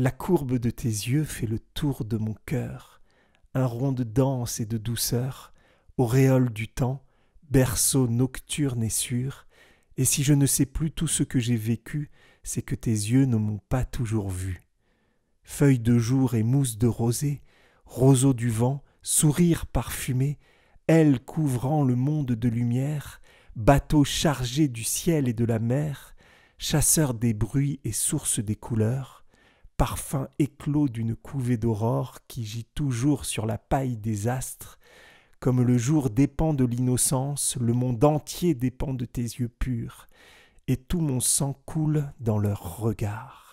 La courbe de tes yeux fait le tour de mon cœur, un rond de danse et de douceur, auréole du temps, berceau nocturne et sûr, et si je ne sais plus tout ce que j'ai vécu, c'est que tes yeux ne m'ont pas toujours vu. Feuilles de jour et mousse de rosée, roseau du vent, sourire parfumé, ailes couvrant le monde de lumière, bateaux chargés du ciel et de la mer, chasseurs des bruits et sources des couleurs, parfum éclos d'une couvée d'aurore qui gît toujours sur la paille des astres, comme le jour dépend de l'innocence, le monde entier dépend de tes yeux purs, et tout mon sang coule dans leurs regards.